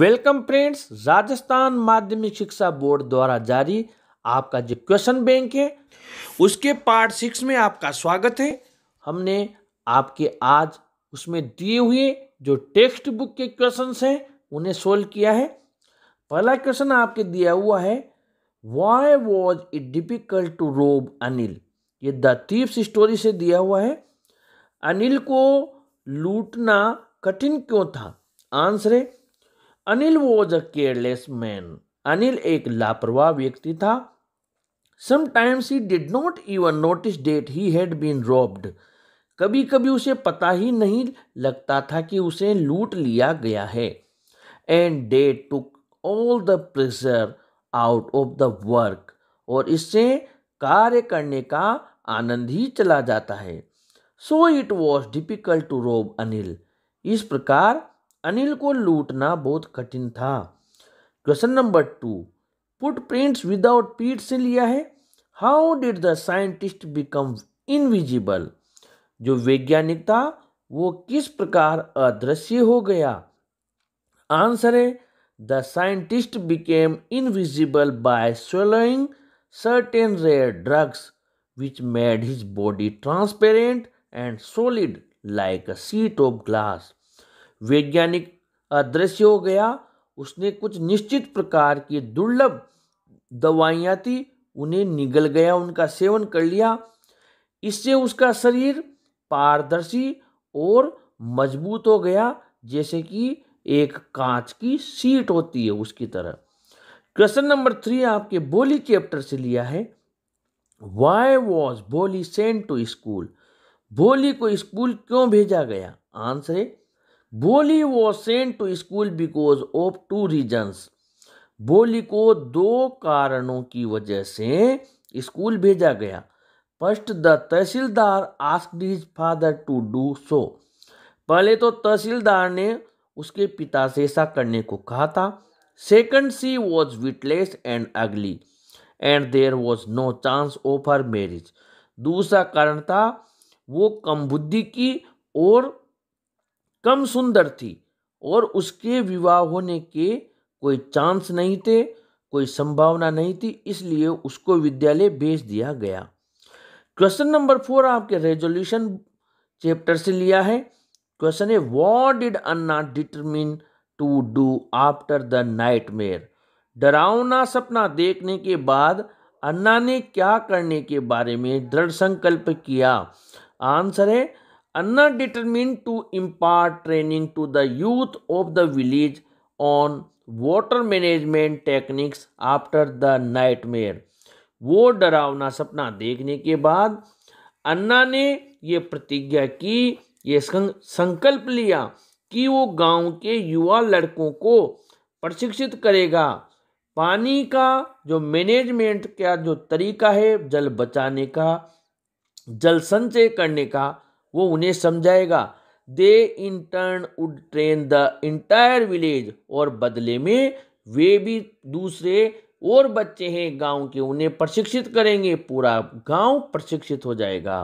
Welcome friends Rajasthan माध्यमिक शिक्षा board द्वारा जारी आपका जो क्वेश्चन बैंक है उसके पार्ट सिक्स में आपका स्वागत है हमने आपके आज उसमें दिए हुए जो टेक्स्ट बुक के क्वेश्चंस हैं उन्हें सोल्व किया है पहला क्वेश्चन आपके दिया हुआ है why was it difficult to rob Anil ये द स्टोरी से दिया हुआ है अनिल को लूटना कठिन क्यों था आंसर है Anil was a careless man Anil एक लापरवाह व्यक्ति था sometimes he did not even notice that he had been robbed कभी कभी उसे पता ही नहीं लगता था कि उसे लूट लिया गया है and they took all the pressure out of the work और इससे कार्य करने का आनंद ही चला जाता है so it was difficult to rob Anil इस प्रकार अनिल को लूटना बहुत कठिन था question number two prints without feet से लिया है how did the scientist become invisible जो वैज्ञानिक था वो किस प्रकार अदृश्य हो गया आंसर है the scientist became invisible by swallowing certain rare drugs which made his body transparent and solid like a sheet of glass वैज्ञानिक अदृश्य हो गया उसने कुछ निश्चित प्रकार की दुर्लभ दवाइयाँ थी उन्हें निगल गया उनका सेवन कर लिया इससे उसका शरीर पारदर्शी और मजबूत हो गया जैसे कि एक कांच की सीट होती है उसकी तरह क्वेश्चन नंबर थ्री आपके बोली चैप्टर से लिया है why was Boli sent to school Boli को स्कूल क्यों भेजा गया आंसर है बोली वो sent to school because of two reasons Boli को दो कारणों की वजह से स्कूल भेजा गया first the tehsildar asked his father to do so पहले तो तहसीलदार ने उसके पिता से ऐसा करने को कहा था second she was witless and ugly and there was no chance of her marriage दूसरा कारण था वो कम बुद्धि की और कम सुंदर थी और उसके विवाह होने के कोई चांस नहीं थे कोई संभावना नहीं थी इसलिए उसको विद्यालय भेज दिया गया क्वेश्चन नंबर फोर आपके रेजोल्यूशन चैप्टर से लिया है क्वेश्चन है what did Anna determine to do after the nightmare डरावना सपना देखने के बाद अन्ना ने क्या करने के बारे में दृढ़ संकल्प किया आंसर है अन्ना determined to impart training to the youth of the village on water management techniques after the nightmare वो डरावना सपना देखने के बाद अन्ना ने ये प्रतिज्ञा की ये संकल्प लिया कि वो गांव के युवा लड़कों को प्रशिक्षित करेगा पानी का जो मैनेजमेंट का जो तरीका है जल बचाने का जल संचय करने का वो उन्हें समझाएगा they in turn would train the entire village और बदले में वे भी दूसरे और बच्चे हैं गांव के उन्हें प्रशिक्षित करेंगे पूरा गांव प्रशिक्षित हो जाएगा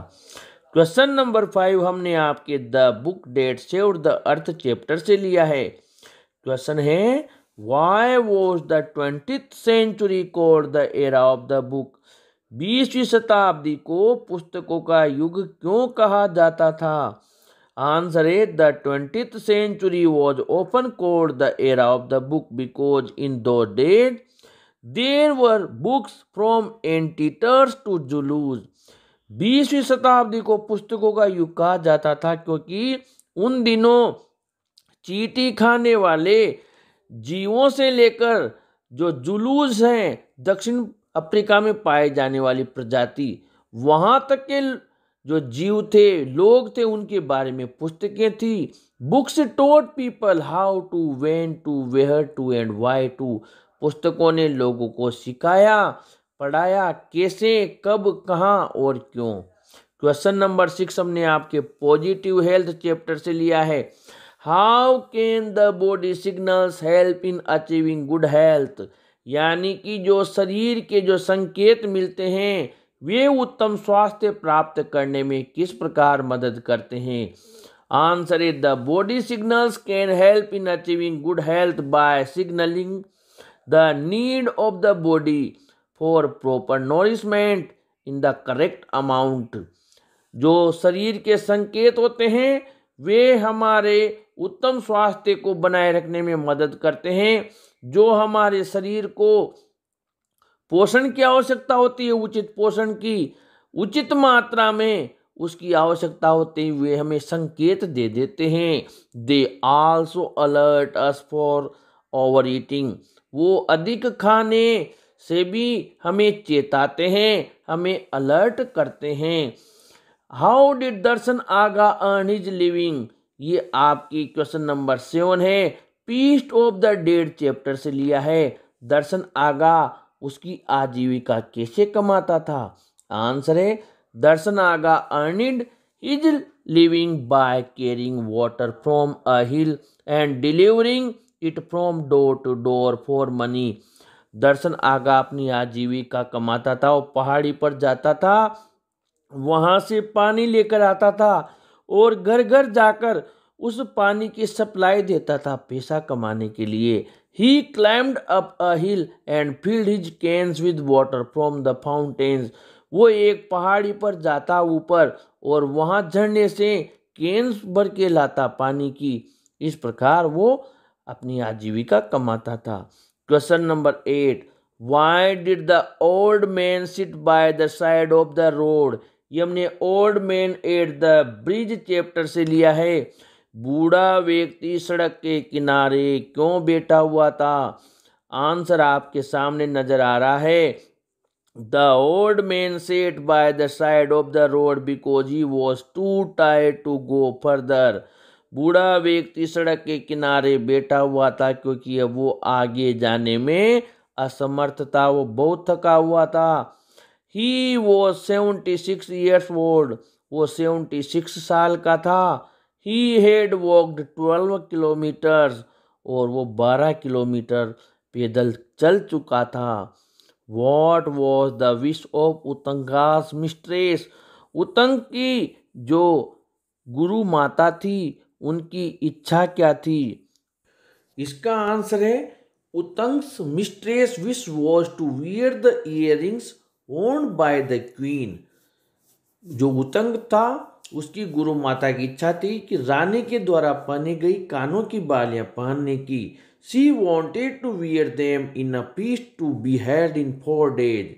क्वेश्चन नंबर फाइव हमने आपके द बुक डेट से और द अर्थ चैप्टर से लिया है क्वेश्चन है why was the twenty century called the era of the book बीसवीं शताब्दी को पुस्तकों का युग क्यों कहा जाता था answer a the twenty century was often called the era of the book because in those days there were books from anteaters to Zulus बीसवीं शताब्दी को पुस्तकों का युग कहा जाता था क्योंकि उन दिनों चीटी खाने वाले जीवों से लेकर जो जुलूस हैं दक्षिण अफ्रीका में पाए जाने वाली प्रजाति वहाँ तक के जो जीव थे लोग थे उनके बारे में पुस्तकें थी books taught people how to when to where to and why to पुस्तकों ने लोगों को सिखाया पढ़ाया कैसे कब कहाँ और क्यों क्वेश्चन नंबर सिक्स हमने आपके पॉजिटिव हेल्थ चैप्टर से लिया है how can the body signals help in achieving good health यानी कि जो शरीर के जो संकेत मिलते हैं वे उत्तम स्वास्थ्य प्राप्त करने में किस प्रकार मदद करते हैं answer is the body signals can help in achieving good health by signalling the need of the body for proper nourishment in the correct amount जो शरीर के संकेत होते हैं वे हमारे उत्तम स्वास्थ्य को बनाए रखने में मदद करते हैं जो हमारे शरीर को पोषण की आवश्यकता होती है उचित पोषण की उचित मात्रा में उसकी आवश्यकता होते है वे हमें संकेत दे देते हैं they also alert us for overeating वो अधिक खाने से भी हमें चेताते हैं हमें अलर्ट करते हैं how did Darshan Aga earn his living ये आपकी क्वेश्चन नंबर सेवन है pieced of the dead chapter से लिया है दर्शन आगा उसकी आजीविका कैसे कमाता था आंसर है Darshan Aga earned his living by carrying water from a hill and delivering it from door to door for money Darshan Aga अपनी आजीविका कमाता था और पहाड़ी पर जाता था वहाँ से पानी लेकर आता था और घर घर जाकर उस पानी की सप्लाई देता था पैसा कमाने के लिए ही climbed up a hill and filled his cans with water from the fountains वो एक पहाड़ी पर जाता ऊपर और वहाँ झरने से कैंस भर के लाता पानी की इस प्रकार वो अपनी आजीविका कमाता था question number eight why did the old man sit by the side of the road ये हमने old man at the bridge chapter से लिया है बूढ़ा व्यक्ति सड़क के किनारे क्यों बैठा हुआ था आंसर आपके सामने नजर आ रहा है the old man sat by the side of the road because he was too tired to go further बूढ़ा व्यक्ति सड़क के किनारे बैठा हुआ था क्योंकि अब वो आगे जाने में असमर्थ था वो बहुत थका हुआ था he was seventy six years old वो सेवेंटी सिक्स साल का था he had walked twelve kilometres और वो बारह किलोमीटर पैदल चल चुका था what was the wish of Utanga's mistress Utang की जो गुरु माता थी उनकी इच्छा क्या थी इसका आंसर है Utang's mistress wish was to wear the earrings owned by the queen जो उतंग था उसकी गुरु माता की इच्छा थी कि रानी के द्वारा पहनी गई कानों की बालियां पहनने की she wanted to wear them in a feast to be held in four days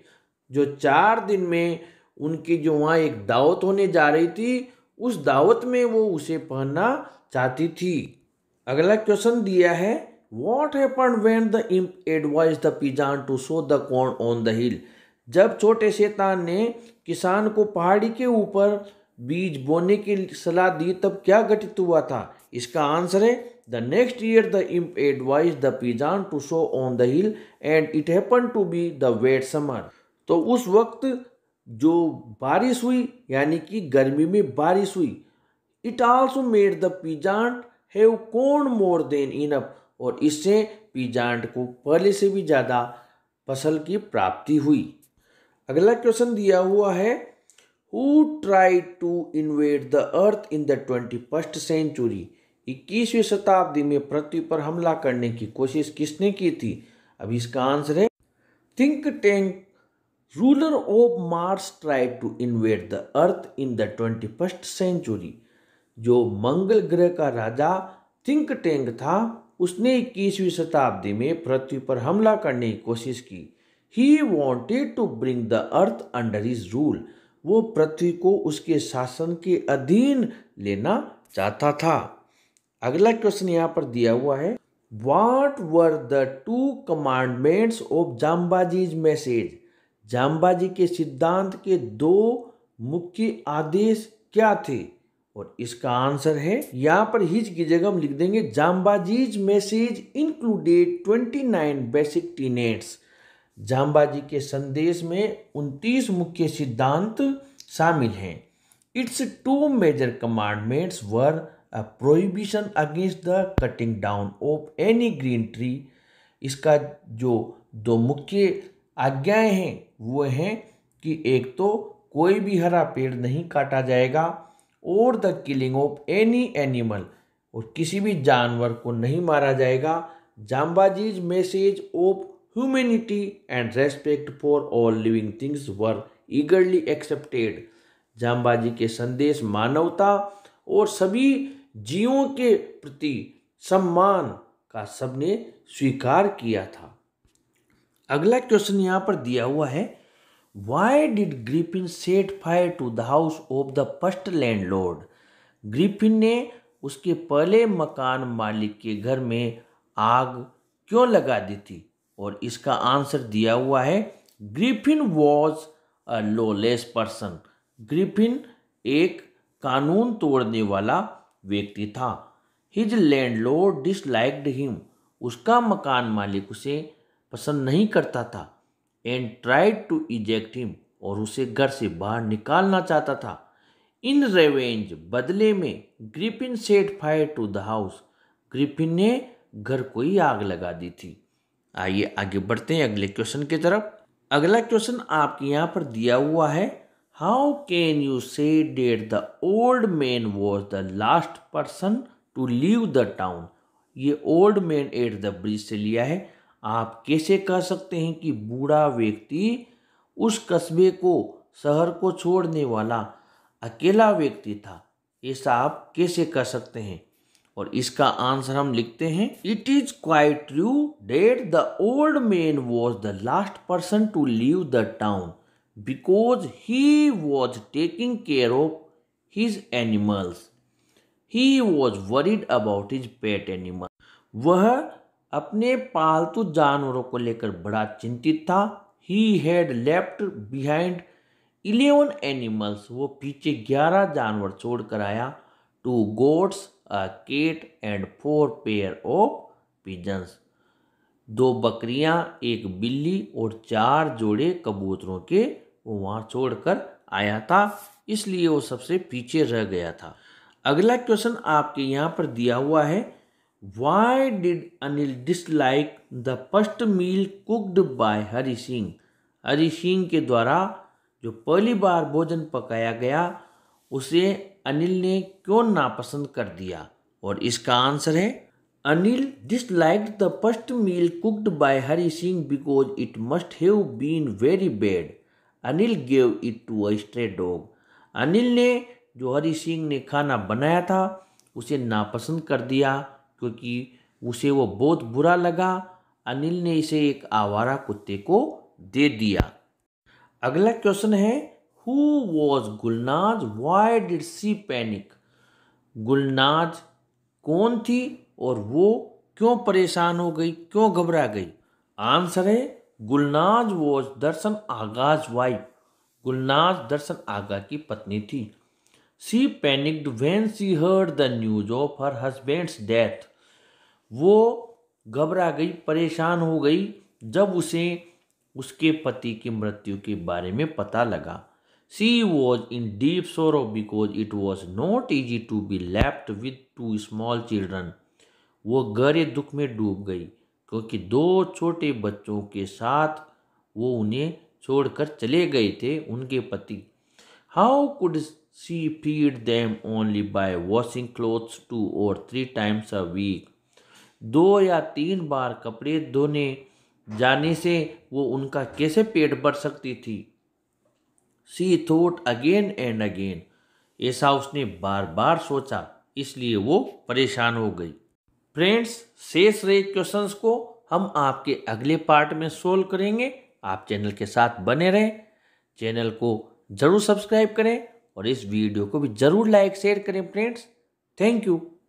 जो चार दिन में उनकी जो वहाँ एक दावत होने जा रही थी उस दावत में वो उसे पहनना चाहती थी अगला क्वेश्चन दिया है what happen when the imp advise the peasant to sow the corn on the hill जब छोटे शैतान ने किसान को पहाड़ी के ऊपर बीज बोने की सलाह दी तब क्या घटित हुआ था इसका आंसर है the next year the imp advise the peasant to sow on the hill and it happen to be the wet summer तो उस वक्त जो बारिश हुई यानी कि गर्मी में बारिश हुई it also made the peasant have corn more than enough और इससे पिजांट को पहले से भी ज़्यादा फसल की प्राप्ति हुई अगला क्वेश्चन दिया हुआ है try to invade the earth in the twenty first century इक्कीसवीं शताब्दी में पृथ्वी पर हमला करने की कोशिश किसने की थी अब इसका आंसर है think tank ruler of Mars try to invade the earth in the twenty first century जो मंगल ग्रह का राजा थिंक टैंक था उसने इक्कीसवीं शताब्दी में पृथ्वी पर हमला करने की कोशिश की he wanted to bring the earth under his rule वो पृथ्वी को उसके शासन के अधीन लेना चाहता था अगला क्वेश्चन यहाँ पर दिया हुआ है what were the two commandments of Jambaji's message Jambaji के सिद्धांत के दो मुख्य आदेश क्या थे और इसका आंसर है यहाँ पर हिज की जगह हम लिख देंगे Jambaji's message included twenty nine basic tenets Jambaji के संदेश में उनतीस मुख्य सिद्धांत शामिल हैं its two major commandments were a prohibition against the cutting down of any green tree इसका जो दो मुख्य आज्ञाएं हैं वो हैं कि एक तो कोई भी हरा पेड़ नहीं काटा जाएगा और the killing of any animal और किसी भी जानवर को नहीं मारा जाएगा Jambaji's message of humanity and respect for all living things were eagerly accepted. Jambaji के संदेश मानवता और सभी जीवों के प्रति सम्मान का सबने स्वीकार किया था अगला क्वेश्चन यहाँ पर दिया हुआ है why did Griffin set fire to the house of the first landlord Griffin ने उसके पहले मकान मालिक के घर में आग क्यों लगा दी थी और इसका आंसर दिया हुआ है Griffin was a lawless person Griffin एक कानून तोड़ने वाला व्यक्ति था his landlord disliked him उसका मकान मालिक उसे पसंद नहीं करता था and tried to eject him और उसे घर से बाहर निकालना चाहता था इन रेवेंज बदले में Griffin set fire to the house Griffin ने घर को ही आग लगा दी थी आइए आगे बढ़ते हैं अगले क्वेश्चन की तरफ अगला क्वेश्चन आपके यहाँ पर दिया हुआ है how can you say that the old man was the last person to leave the town ये old man at the bridge से लिया है आप कैसे कह सकते हैं कि बूढ़ा व्यक्ति उस कस्बे को शहर को छोड़ने वाला अकेला व्यक्ति था ऐसा आप कैसे कह सकते हैं और इसका आंसर हम लिखते हैं it is quite true that the old man was the last person to leave the town because he was taking care of his animals he was worried about his pet animal वह अपने पालतू जानवरों को लेकर बड़ा चिंतित था he had left behind eleven animals वो पीछे ग्यारह जानवर छोड़कर आया two goats a cat and four pair of pigeons दो बकरियां एक बिल्ली और चार जोड़े कबूतरों के वहां छोड़कर आया था इसलिए वो सबसे पीछे रह गया था अगला क्वेश्चन आपके यहाँ पर दिया हुआ है why did Anil dislike the first meal cooked by Hari Singh Hari Singh के द्वारा जो पहली बार भोजन पकाया गया उसे अनिल ने क्यों नापसंद कर दिया और इसका आंसर है Anil dislike the first meal cooked by Hari Singh because it must have been very bad Anil gave it to a stray dog Anil ने जो हरी सिंह ने खाना बनाया था उसे नापसंद कर दिया क्योंकि उसे वो बहुत बुरा लगा अनिल ने इसे एक आवारा कुत्ते को दे दिया अगला क्वेश्चन है Who was Gulnaz? Why did she panic? Gulnaz कौन थी और वो क्यों परेशान हो गई क्यों घबरा गई आंसर है गुलनाज वॉज दर्शन आगाज वाइफ गुलनाज दर्शन आगा की पत्नी थी she panicked when she heard the news of her husband's death वो घबरा गई परेशान हो गई जब उसे उसके पति की मृत्यु के बारे में पता लगा She was in deep sorrow because it was not easy to be left with two small children. वो गहरे दुख में डूब गई क्योंकि दो छोटे बच्चों के साथ वो उन्हें छोड़कर चले गए थे उनके पति how could she feed them only by washing clothes two or three times a week दो या तीन बार कपड़े धोने जाने से वो उनका कैसे पेट भर सकती थी she thought again and again ऐसा उसने बार बार सोचा इसलिए वो परेशान हो गई फ्रेंड्स शेष रहे क्वेश्चंस को हम आपके अगले पार्ट में सोल्व करेंगे आप चैनल के साथ बने रहें चैनल को ज़रूर सब्सक्राइब करें और इस वीडियो को भी ज़रूर लाइक शेयर करें फ्रेंड्स थैंक यू